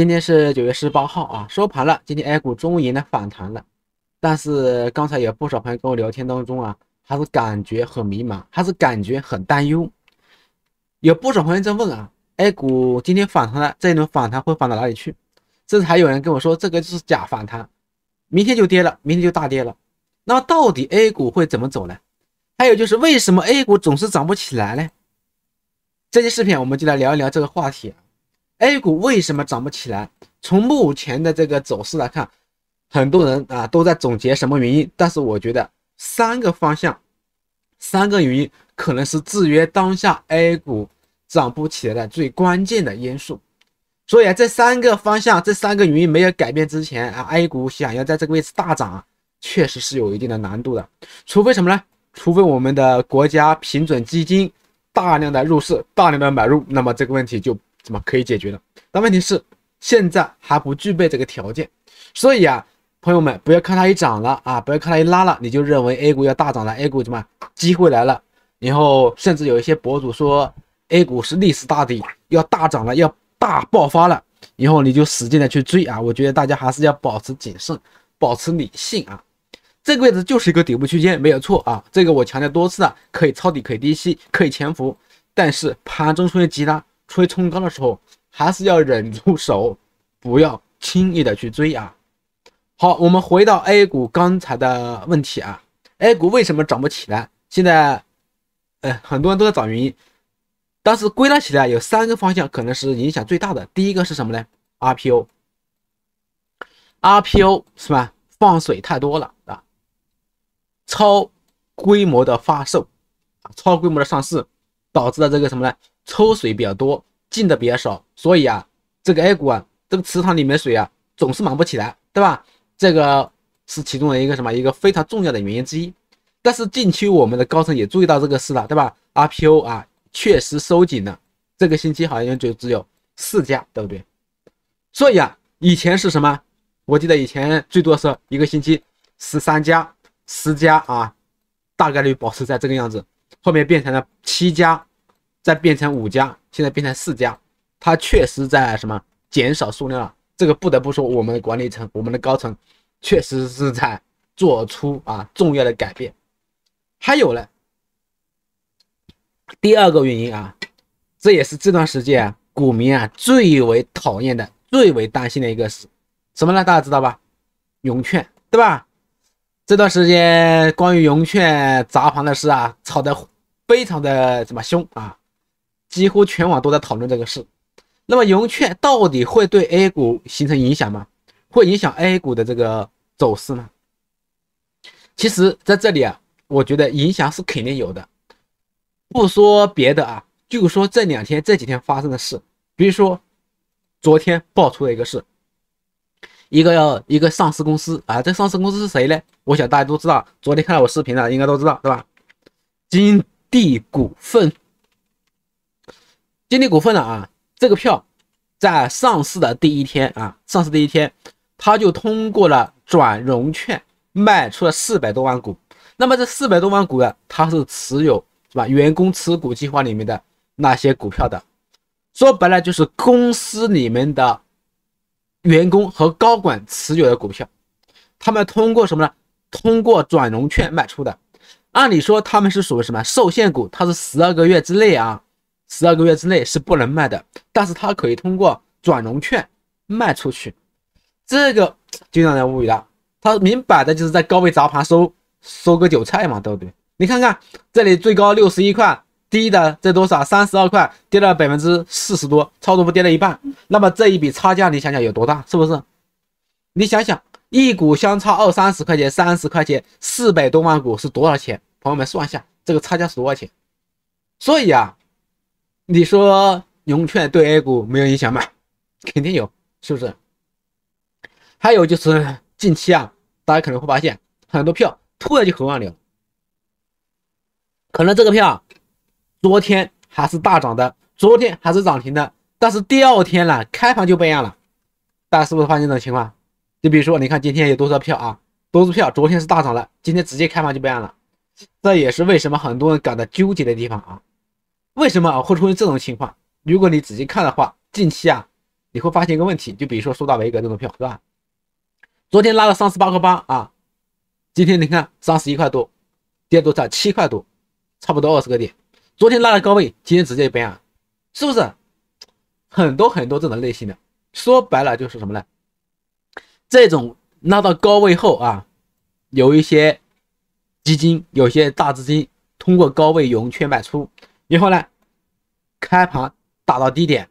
今天是九月十八号啊，收盘了。今天 A 股终于呢反弹了，但是刚才有不少朋友跟我聊天当中啊，还是感觉很迷茫，还是感觉很担忧。有不少朋友在问啊，A 股今天反弹了，这一轮反弹会反到哪里去？甚至还有人跟我说，这个就是假反弹，明天就跌了，明天就大跌了。那到底 A 股会怎么走呢？还有就是为什么 A 股总是涨不起来呢？这期视频我们就来聊一聊这个话题啊。A 股为什么涨不起来？从目前的这个走势来看，很多人啊都在总结什么原因。但是我觉得三个方向、三个原因可能是制约当下 A 股涨不起来的最关键的因素。所以啊，这三个方向、这三个原因没有改变之前啊，A 股想要在这个位置大涨，确实是有一定的难度的。除非什么呢？除非我们的国家平准基金大量的入市、大量的买入，那么这个问题就。么可以解决的，但问题是现在还不具备这个条件，所以啊，朋友们不要看它一涨了啊，不要看它一拉了，你就认为 A 股要大涨了，A 股怎么机会来了？然后甚至有一些博主说 A 股是历史大底，要大涨了，要大爆发了，然后你就使劲的去追啊！我觉得大家还是要保持谨慎，保持理性啊！这个位置就是一个底部区间，没有错啊！这个我强调多次了，可以抄底，可以低吸，可以潜伏，但是盘中出现急拉。吹冲高的时候，还是要忍住手，不要轻易的去追啊。好，我们回到 A 股刚才的问题啊，A 股为什么涨不起来？现在，呃，很多人都在找原因，但是归纳起来有三个方向可能是影响最大的。第一个是什么呢？RPO，RPO 是吧？放水太多了啊，超规模的发售超规模的上市，导致了这个什么呢？抽水比较多，进的比较少，所以啊，这个 A 股啊，这个池塘里面水啊，总是满不起来，对吧？这个是其中的一个什么，一个非常重要的原因之一。但是近期我们的高层也注意到这个事了，对吧 r p o 啊，确实收紧了。这个星期好像就只有四家，对不对？所以啊，以前是什么？我记得以前最多是一个星期十三家、十家啊，大概率保持在这个样子，后面变成了七家。再变成五家，现在变成四家，它确实在什么减少数量了。这个不得不说，我们的管理层，我们的高层，确实是在做出啊重要的改变。还有呢，第二个原因啊，这也是这段时间股民啊最为讨厌的、最为担心的一个事，什么呢？大家知道吧？融券对吧？这段时间关于融券砸盘的事啊，炒的非常的怎么凶啊？几乎全网都在讨论这个事，那么融券到底会对 A 股形成影响吗？会影响 A 股的这个走势吗？其实在这里啊，我觉得影响是肯定有的。不说别的啊，就说这两天这几天发生的事，比如说昨天爆出了一个事，一个一个上市公司啊，这上市公司是谁呢？我想大家都知道，昨天看到我视频的应该都知道，对吧？金地股份。金利股份呢啊，这个票在上市的第一天啊，上市第一天，它就通过了转融券卖出了四百多万股。那么这四百多万股呢，它是持有是吧？员工持股计划里面的那些股票的，说白了就是公司里面的员工和高管持有的股票，他们通过什么呢？通过转融券卖出的。按理说他们是属于什么受限股？它是十二个月之内啊。十二个月之内是不能卖的，但是它可以通过转融券卖出去，这个就让人无语了。他明摆的就是在高位砸盘收收割韭菜嘛，对不对？你看看这里最高六十一块，低的这多少？三十二块，跌了百分之四十多，操作不跌了一半，那么这一笔差价你想想有多大，是不是？你想想，一股相差二三十块钱，三十块钱，四百多万股是多少钱？朋友们算一下，这个差价是多少钱？所以啊。你说融券对 A 股没有影响吗？肯定有，是不是？还有就是近期啊，大家可能会发现很多票突然就很暗了。可能这个票昨天还是大涨的，昨天还是涨停的，但是第二天了开盘就不一样了。大家是不是发现这种情况？你比如说，你看今天有多少票啊？多少票昨天是大涨了，今天直接开盘就不一样了。这也是为什么很多人感到纠结的地方啊。为什么会出现这种情况？如果你仔细看的话，近期啊，你会发现一个问题，就比如说苏大维格这种票，是吧？昨天拉了三十八块八啊，今天你看三十一块多，跌多少？七块多，差不多二十个点。昨天拉了高位，今天直接崩啊，是不是？很多很多这种类型的，说白了就是什么呢？这种拉到高位后啊，有一些基金、有些大资金通过高位融券卖出。以后呢，开盘打到低点，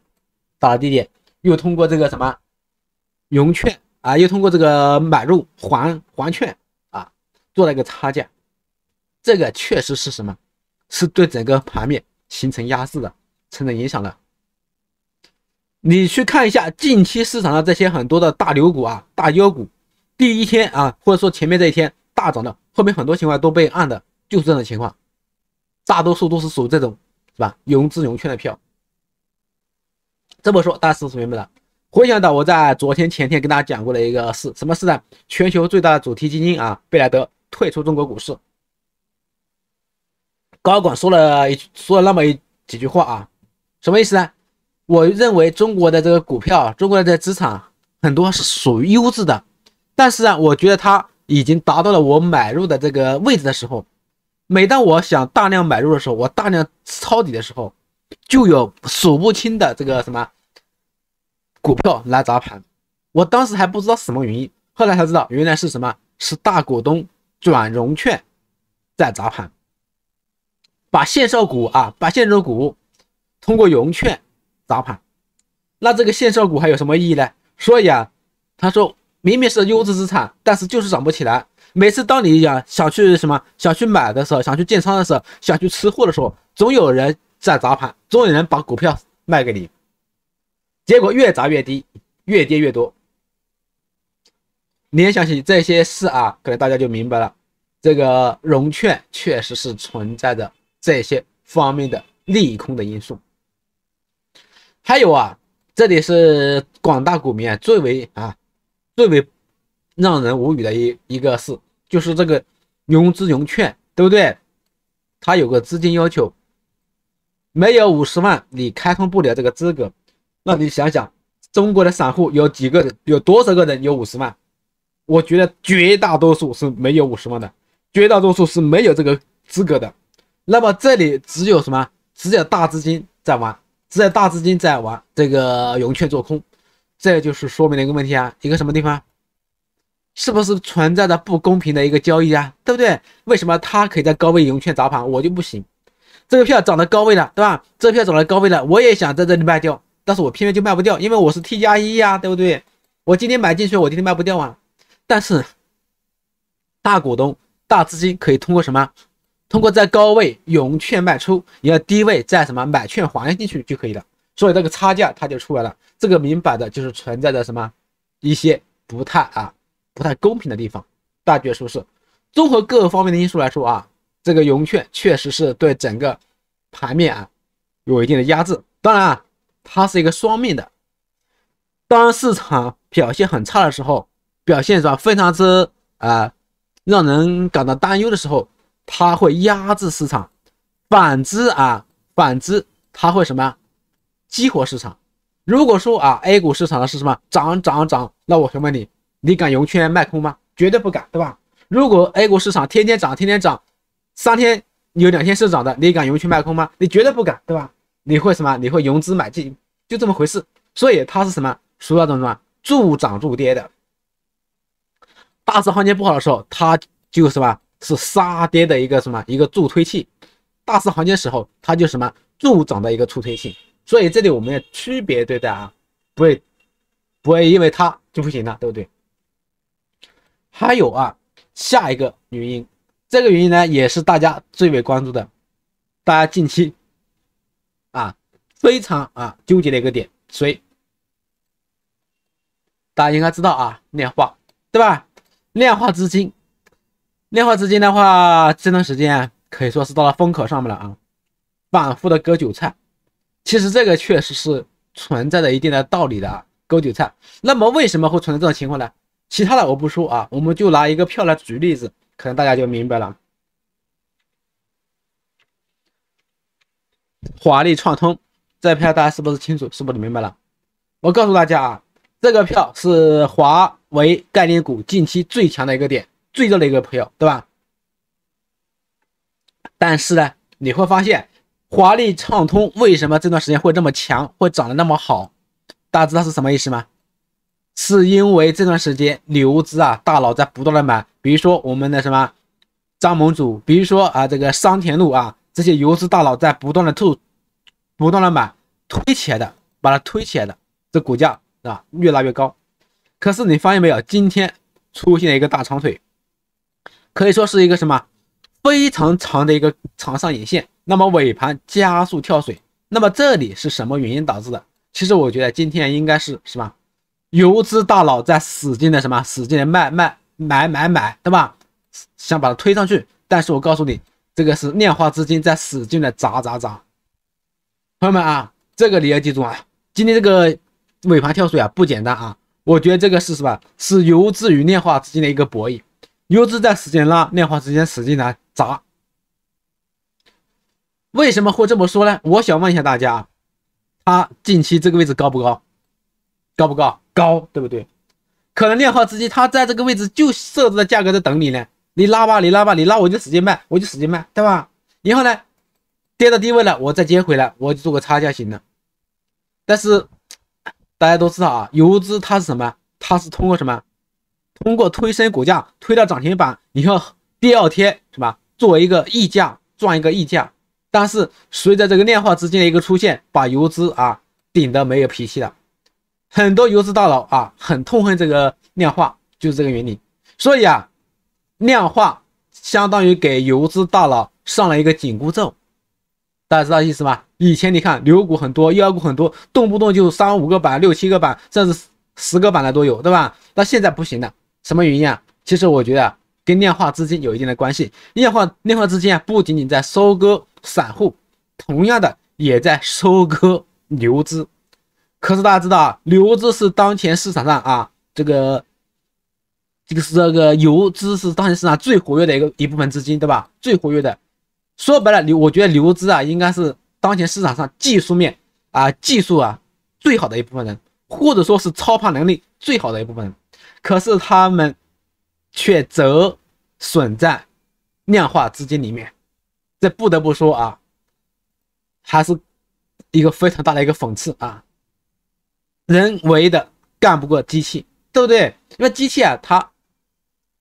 打到低点，又通过这个什么融券啊，又通过这个买入还还券啊，做了一个差价。这个确实是什么？是对整个盘面形成压制的，成了影响的。你去看一下近期市场上这些很多的大牛股啊、大妖股，第一天啊，或者说前面这一天大涨的，后面很多情况都被按的，就是这种情况。大多数都是属于这种。是吧？融资融券的票，这么说大家是不是明白了？回想到我在昨天、前天跟大家讲过的一个事，什么事呢？全球最大的主题基金啊，贝莱德退出中国股市，高管说了一说了那么一几句话啊，什么意思呢？我认为中国的这个股票，中国的这资产很多是属于优质的，但是啊，我觉得它已经达到了我买入的这个位置的时候。每当我想大量买入的时候，我大量抄底的时候，就有数不清的这个什么股票来砸盘。我当时还不知道什么原因，后来才知道，原来是什么是大股东转融券在砸盘，把限售股啊，把限售股通过融券砸盘，那这个限售股还有什么意义呢？所以啊，他说明明是优质资产，但是就是涨不起来。每次当你想想去什么、想去买的时候、想去建仓的时候、想去吃货的时候，总有人在砸盘，总有人把股票卖给你，结果越砸越低，越跌越多。联想起这些事啊，可能大家就明白了，这个融券确实是存在着这些方面的利空的因素。还有啊，这里是广大股民啊，最为啊，最为。让人无语的一一个事，就是这个融资融券，对不对？它有个资金要求，没有五十万，你开通不了这个资格。那你想想，中国的散户有几个人？有多少个人有五十万？我觉得绝大多数是没有五十万的，绝大多数是没有这个资格的。那么这里只有什么？只有大资金在玩，只有大资金在玩这个融券做空，这就是说明了一个问题啊，一个什么地方？是不是存在着不公平的一个交易啊？对不对？为什么他可以在高位融券砸盘，我就不行？这个票涨到高位了，对吧？这票涨到高位了，我也想在这里卖掉，但是我偏偏就卖不掉，因为我是 T 加一呀，对不对？我今天买进去，我今天卖不掉啊。但是大股东、大资金可以通过什么？通过在高位融券卖出，也要低位在什么买券还进去就可以了，所以这个差价它就出来了。这个明摆的就是存在着什么一些不太啊。不太公平的地方，大家得是不是？综合各个方面的因素来说啊，这个融券确实是对整个盘面啊有一定的压制。当然，啊，它是一个双面的。当市场表现很差的时候，表现是吧？非常之啊，让人感到担忧的时候，它会压制市场。反之啊，反之它会什么？激活市场。如果说啊，A 股市场是什么？涨涨涨，那我想问你？你敢融券卖空吗？绝对不敢，对吧？如果 A 股市场天天涨，天天涨，三天有两天是涨的，你敢融券卖空吗？你绝对不敢，对吧？你会什么？你会融资买进，就这么回事。所以它是什么？属于那种什么助涨助跌的。大市行情不好的时候，它就什么？是杀跌的一个什么一个助推器；大市行情时候，它就什么助涨的一个助推器。所以这里我们要区别对待啊，不会不会因为它就不行了，对不对？还有啊，下一个原因，这个原因呢也是大家最为关注的，大家近期啊非常啊纠结的一个点，谁？大家应该知道啊，量化对吧？量化资金，量化资金的话，这段时间可以说是到了风口上面了啊，反复的割韭菜，其实这个确实是存在着一定的道理的啊，割韭菜。那么为什么会存在这种情况呢？其他的我不说啊，我们就拿一个票来举例子，可能大家就明白了。华丽畅通这票大家是不是清楚？是不是明白了？我告诉大家啊，这个票是华为概念股近期最强的一个点，最热的一个票，对吧？但是呢，你会发现华丽畅通为什么这段时间会这么强，会涨得那么好？大家知道是什么意思吗？是因为这段时间游资啊，大佬在不断的买，比如说我们的什么张盟主，比如说啊这个桑田路啊，这些游资大佬在不断的吐，不断的买推起来的，把它推起来的，这股价啊越拉越高。可是你发现没有，今天出现了一个大长腿，可以说是一个什么非常长的一个长上影线。那么尾盘加速跳水，那么这里是什么原因导致的？其实我觉得今天应该是什么？游资大佬在使劲的什么？使劲的卖卖买买买，对吧？想把它推上去。但是我告诉你，这个是量化资金在使劲的砸砸砸。朋友们啊，这个你要记住啊。今天这个尾盘跳水啊，不简单啊。我觉得这个是什么？是游资与量化资金的一个博弈。游资在使劲拉，量化资金使劲来砸。为什么会这么说呢？我想问一下大家，它近期这个位置高不高？高不高？高对不对？可能量化资金它在这个位置就设置的价格在等你呢，你拉吧你拉吧你拉我就使劲卖我就使劲卖，对吧？然后呢，跌到低位了我再接回来我就做个差价型的。但是大家都知道啊，游资它是什么？它是通过什么？通过推升股价推到涨停板，然后第二天什么作为一个溢价赚一个溢价。但是随着这个量化资金的一个出现，把游资啊顶得没有脾气了。很多游资大佬啊，很痛恨这个量化，就是这个原理。所以啊，量化相当于给游资大佬上了一个紧箍咒，大家知道意思吗？以前你看牛股很多，妖股很多，动不动就三五个板、六七个板，甚至十个板的都有，对吧？那现在不行了，什么原因啊？其实我觉得跟量化资金有一定的关系。量化量化资金啊，不仅仅在收割散户，同样的也在收割牛资。可是大家知道啊，流资是当前市场上啊这个，这个是这个游资是当前市场最活跃的一个一部分资金，对吧？最活跃的，说白了，流我觉得流资啊应该是当前市场上技术面啊技术啊最好的一部分人，或者说是操盘能力最好的一部分人。可是他们却折损在量化资金里面，这不得不说啊，还是一个非常大的一个讽刺啊。人为的干不过机器，对不对？因为机器啊，它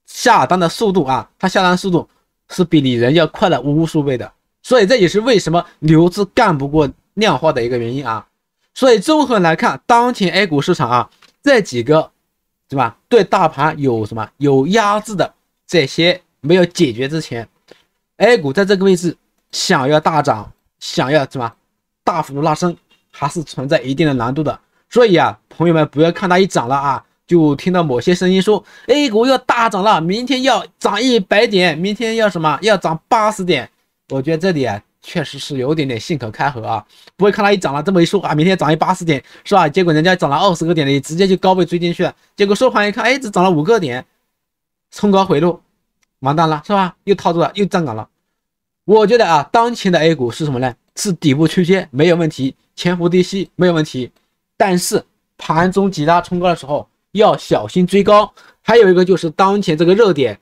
下单的速度啊，它下单速度是比你人要快了无数倍的。所以这也是为什么牛资干不过量化的一个原因啊。所以综合来看，当前 A 股市场啊，这几个是吧，对大盘有什么有压制的这些没有解决之前，A 股在这个位置想要大涨，想要什么大幅度拉升，还是存在一定的难度的。所以啊，朋友们不要看它一涨了啊，就听到某些声音说 A 股要大涨了，明天要涨一百点，明天要什么要涨八十点。我觉得这里啊，确实是有点点信口开河啊，不会看它一涨了这么一说啊，明天涨一八十点是吧？结果人家涨了二十个点，你直接就高位追进去了，结果收盘一看，哎，只涨了五个点，冲高回落，完蛋了是吧？又套住了，又站岗了。我觉得啊，当前的 A 股是什么呢？是底部区间没有问题，潜伏低吸没有问题。但是盘中急拉冲高的时候要小心追高，还有一个就是当前这个热点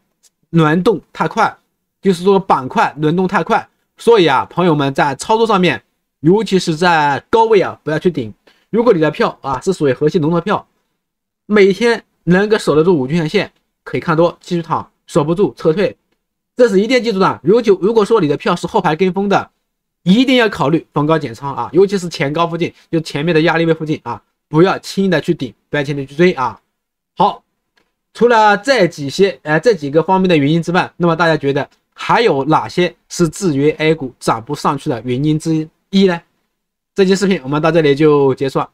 轮动太快，就是说板块轮动太快，所以啊朋友们在操作上面，尤其是在高位啊不要去顶。如果你的票啊是属于核心龙头票，每天能够守得住五均线线，可以看多继续躺，守不住撤退，这是一定记住的。如果如果说你的票是后排跟风的。一定要考虑逢高减仓啊，尤其是前高附近，就前面的压力位附近啊，不要轻易的去顶，不要轻易的去追啊。好，除了这几些，呃这几个方面的原因之外，那么大家觉得还有哪些是制约 A 股涨不上去的原因之一呢？这期视频我们到这里就结束了。